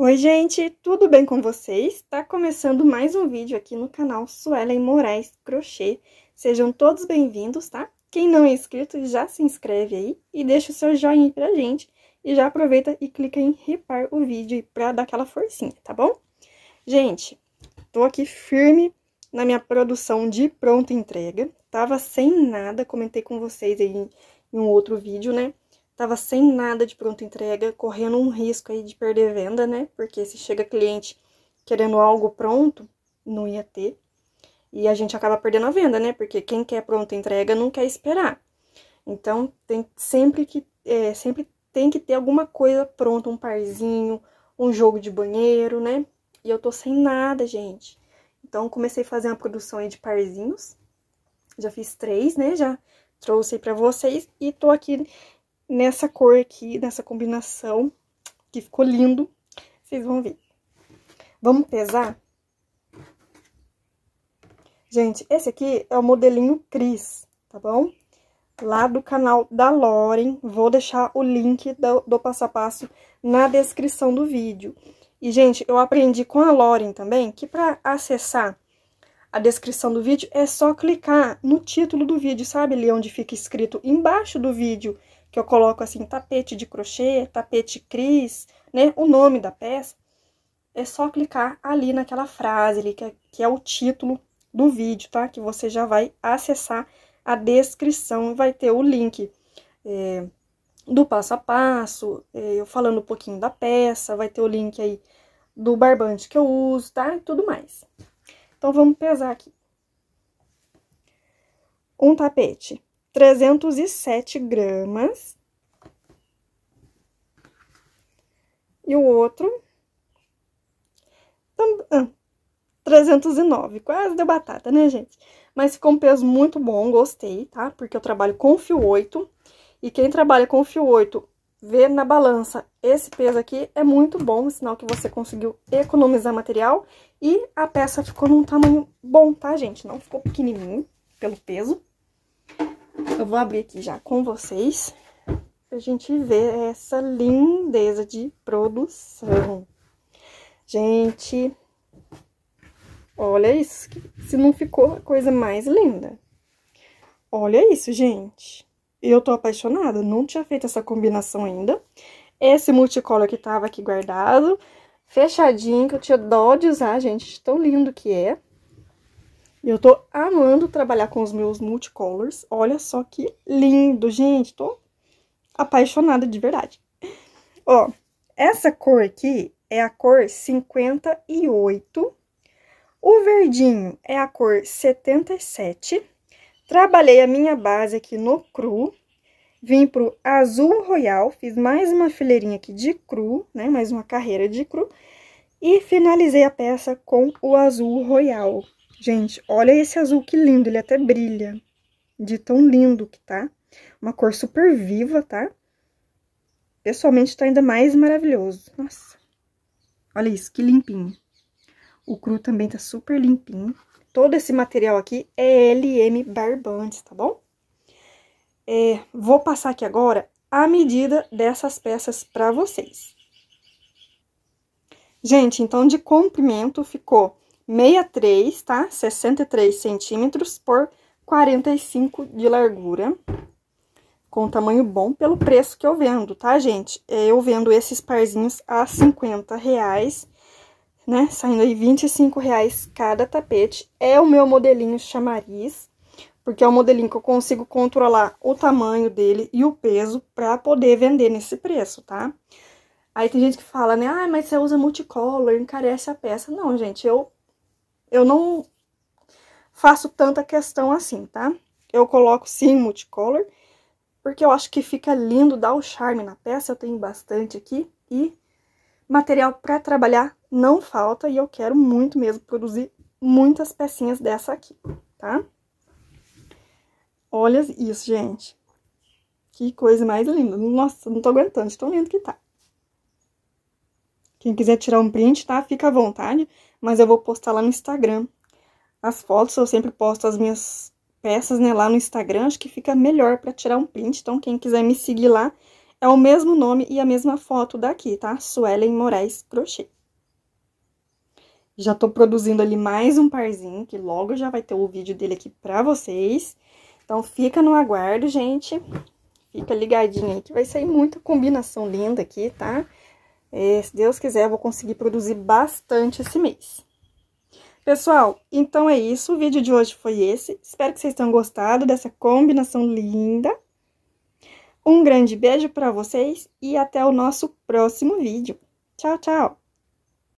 Oi, gente, tudo bem com vocês? Está começando mais um vídeo aqui no canal Suelen Moraes Crochê. Sejam todos bem-vindos, tá? Quem não é inscrito, já se inscreve aí e deixa o seu joinha pra gente. E já aproveita e clica em ripar o vídeo pra dar aquela forcinha, tá bom? Gente, tô aqui firme na minha produção de pronta entrega. Tava sem nada, comentei com vocês aí em um outro vídeo, né? Tava sem nada de pronta entrega, correndo um risco aí de perder venda, né? Porque se chega cliente querendo algo pronto, não ia ter. E a gente acaba perdendo a venda, né? Porque quem quer pronta entrega não quer esperar. Então, tem sempre que é, sempre tem que ter alguma coisa pronta, um parzinho, um jogo de banheiro, né? E eu tô sem nada, gente. Então, comecei a fazer uma produção aí de parzinhos. Já fiz três, né? Já trouxe aí pra vocês. E tô aqui nessa cor aqui, nessa combinação, que ficou lindo. Vocês vão ver. Vamos pesar? Gente, esse aqui é o modelinho Cris, tá bom? Lá do canal da Loren, vou deixar o link do, do passo a passo na descrição do vídeo. E, gente, eu aprendi com a Loren também que para acessar a descrição do vídeo é só clicar no título do vídeo, sabe? Ali onde fica escrito embaixo do vídeo que eu coloco assim, tapete de crochê, tapete cris, né, o nome da peça, é só clicar ali naquela frase ali, que é, que é o título do vídeo, tá? Que você já vai acessar a descrição e vai ter o link é, do passo a passo, é, eu falando um pouquinho da peça, vai ter o link aí do barbante que eu uso, tá? E tudo mais. Então, vamos pesar aqui. Um tapete 307 gramas. E o outro, 309. Ah, Quase deu batata, né, gente? Mas ficou um peso muito bom, gostei, tá? Porque eu trabalho com fio 8. E quem trabalha com fio 8, vê na balança esse peso aqui, é muito bom. Sinal que você conseguiu economizar material. E a peça ficou num tamanho bom, tá, gente? Não ficou pequenininho pelo peso. Eu vou abrir aqui já com vocês, pra gente ver essa lindeza de produção. Gente, olha isso, se não ficou a coisa mais linda. Olha isso, gente. Eu tô apaixonada, não tinha feito essa combinação ainda. Esse multicolor que tava aqui guardado, fechadinho, que eu tinha dó de usar, gente, tão lindo que é. Eu tô amando trabalhar com os meus multicolors. Olha só que lindo, gente. Tô apaixonada de verdade. Ó, essa cor aqui é a cor 58. O verdinho é a cor 77. Trabalhei a minha base aqui no cru. Vim pro azul royal, fiz mais uma fileirinha aqui de cru, né? Mais uma carreira de cru. E finalizei a peça com o azul royal. Gente, olha esse azul que lindo, ele até brilha. De tão lindo que tá. Uma cor super viva, tá? Pessoalmente tá ainda mais maravilhoso. Nossa. Olha isso, que limpinho. O cru também tá super limpinho. Todo esse material aqui é LM Barbantes, tá bom? É, vou passar aqui agora a medida dessas peças para vocês. Gente, então de comprimento ficou 63, tá? 63 centímetros por 45 de largura, com tamanho bom pelo preço que eu vendo, tá, gente? É, eu vendo esses parzinhos a 50 reais, né? Saindo aí 25 reais cada tapete. É o meu modelinho chamariz, porque é um modelinho que eu consigo controlar o tamanho dele e o peso para poder vender nesse preço, tá? Aí tem gente que fala, né? Ah, mas você usa multicolor, encarece a peça. Não, gente, eu eu não faço tanta questão assim, tá? Eu coloco sim multicolor, porque eu acho que fica lindo, dá o um charme na peça, eu tenho bastante aqui e material para trabalhar não falta e eu quero muito mesmo produzir muitas pecinhas dessa aqui, tá? Olha isso, gente. Que coisa mais linda. Nossa, não tô aguentando, tão lindo que tá. Quem quiser tirar um print, tá? Fica à vontade mas eu vou postar lá no Instagram. As fotos eu sempre posto as minhas peças, né, lá no Instagram, acho que fica melhor para tirar um print. Então quem quiser me seguir lá, é o mesmo nome e a mesma foto daqui, tá? Suelen Moraes Crochê. Já tô produzindo ali mais um parzinho, que logo já vai ter o vídeo dele aqui pra vocês. Então, fica no aguardo, gente. Fica ligadinho aí, que vai sair muita combinação linda aqui, tá? Tá? E, é, se Deus quiser, eu vou conseguir produzir bastante esse mês. Pessoal, então é isso. O vídeo de hoje foi esse. Espero que vocês tenham gostado dessa combinação linda. Um grande beijo para vocês e até o nosso próximo vídeo. Tchau, tchau!